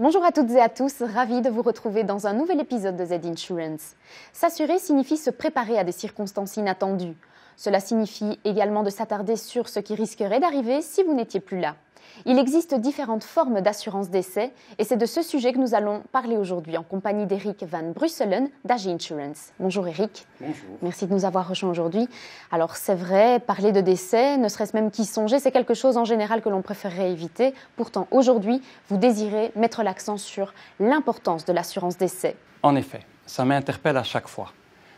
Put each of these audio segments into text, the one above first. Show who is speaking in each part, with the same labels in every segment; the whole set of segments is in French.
Speaker 1: Bonjour à toutes et à tous, ravi de vous retrouver dans un nouvel épisode de Z Insurance. S'assurer signifie se préparer à des circonstances inattendues. Cela signifie également de s'attarder sur ce qui risquerait d'arriver si vous n'étiez plus là. Il existe différentes formes d'assurance d'essai et c'est de ce sujet que nous allons parler aujourd'hui en compagnie d'Eric Van Brusselen d'AG Insurance. Bonjour Eric. Bonjour. Merci de nous avoir rejoints aujourd'hui. Alors c'est vrai, parler de décès, ne serait-ce même qu'y songer, c'est quelque chose en général que l'on préférerait éviter. Pourtant aujourd'hui, vous désirez mettre l'accent sur l'importance de l'assurance d'essai.
Speaker 2: En effet, ça m'interpelle à chaque fois.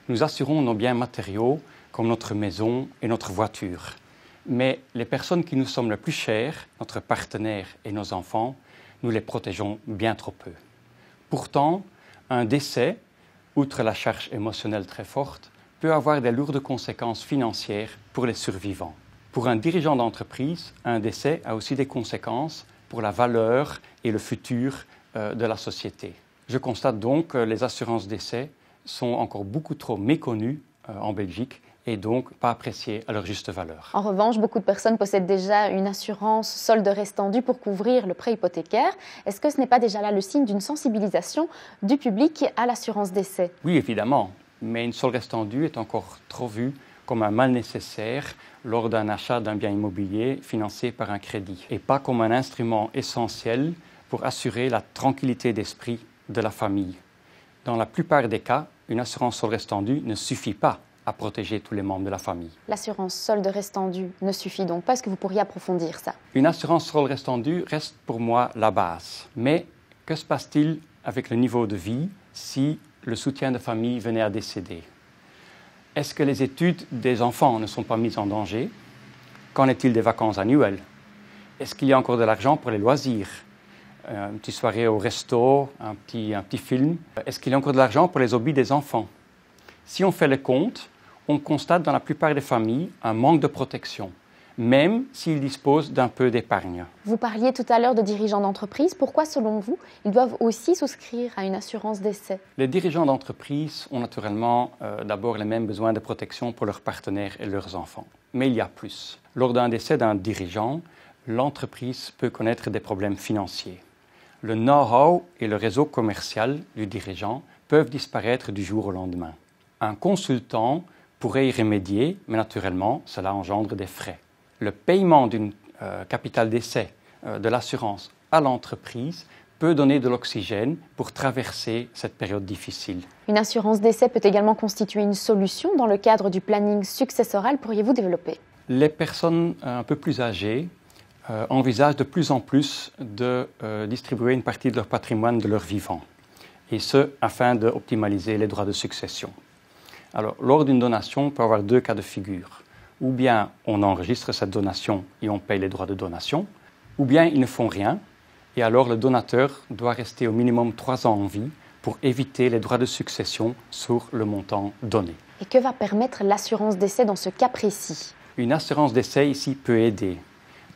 Speaker 2: Nous assurons nos biens matériaux comme notre maison et notre voiture mais les personnes qui nous sommes le plus chères, notre partenaire et nos enfants, nous les protégeons bien trop peu. Pourtant, un décès, outre la charge émotionnelle très forte, peut avoir des lourdes conséquences financières pour les survivants. Pour un dirigeant d'entreprise, un décès a aussi des conséquences pour la valeur et le futur euh, de la société. Je constate donc que les assurances décès sont encore beaucoup trop méconnues euh, en Belgique et donc pas appréciés à leur juste valeur.
Speaker 1: En revanche, beaucoup de personnes possèdent déjà une assurance solde restant pour couvrir le prêt hypothécaire. Est-ce que ce n'est pas déjà là le signe d'une sensibilisation du public à l'assurance d'essai
Speaker 2: Oui, évidemment, mais une solde restant est encore trop vue comme un mal nécessaire lors d'un achat d'un bien immobilier financé par un crédit et pas comme un instrument essentiel pour assurer la tranquillité d'esprit de la famille. Dans la plupart des cas, une assurance solde restant ne suffit pas à protéger tous les membres de la famille.
Speaker 1: L'assurance solde restendue ne suffit donc pas. Est-ce que vous pourriez approfondir ça
Speaker 2: Une assurance solde restendue reste pour moi la base. Mais que se passe-t-il avec le niveau de vie si le soutien de famille venait à décéder Est-ce que les études des enfants ne sont pas mises en danger Qu'en est-il des vacances annuelles Est-ce qu'il y a encore de l'argent pour les loisirs euh, Une petite soirée au resto, un petit, un petit film. Euh, est-ce qu'il y a encore de l'argent pour les hobbies des enfants Si on fait le compte, on constate dans la plupart des familles un manque de protection, même s'ils disposent d'un peu d'épargne.
Speaker 1: Vous parliez tout à l'heure de dirigeants d'entreprise. Pourquoi, selon vous, ils doivent aussi souscrire à une assurance d'essai
Speaker 2: Les dirigeants d'entreprise ont naturellement euh, d'abord les mêmes besoins de protection pour leurs partenaires et leurs enfants. Mais il y a plus. Lors d'un décès d'un dirigeant, l'entreprise peut connaître des problèmes financiers. Le know-how et le réseau commercial du dirigeant peuvent disparaître du jour au lendemain. Un consultant pourrait y remédier, mais naturellement, cela engendre des frais. Le paiement d'une euh, capitale d'essai euh, de l'assurance à l'entreprise peut donner de l'oxygène pour traverser cette période difficile.
Speaker 1: Une assurance d'essai peut également constituer une solution dans le cadre du planning successoral. Pourriez-vous développer
Speaker 2: Les personnes euh, un peu plus âgées envisagent de plus en plus de distribuer une partie de leur patrimoine de leur vivant, et ce afin d'optimaliser les droits de succession. Alors, lors d'une donation, on peut avoir deux cas de figure. Ou bien on enregistre cette donation et on paye les droits de donation, ou bien ils ne font rien, et alors le donateur doit rester au minimum trois ans en vie pour éviter les droits de succession sur le montant donné.
Speaker 1: Et que va permettre l'assurance d'essai dans ce cas précis
Speaker 2: Une assurance d'essai ici peut aider.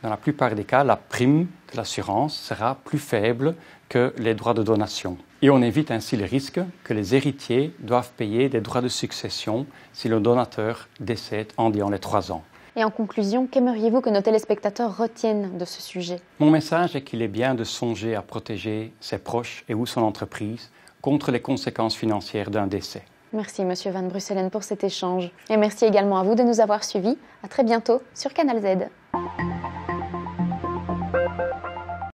Speaker 2: Dans la plupart des cas, la prime l'assurance sera plus faible que les droits de donation. Et on évite ainsi le risque que les héritiers doivent payer des droits de succession si le donateur décède en ayant les trois ans.
Speaker 1: Et en conclusion, qu'aimeriez-vous que nos téléspectateurs retiennent de ce sujet
Speaker 2: Mon message est qu'il est bien de songer à protéger ses proches et ou son entreprise contre les conséquences financières d'un décès.
Speaker 1: Merci Monsieur Van Brusselen pour cet échange. Et merci également à vous de nous avoir suivis. À très bientôt sur Canal Z.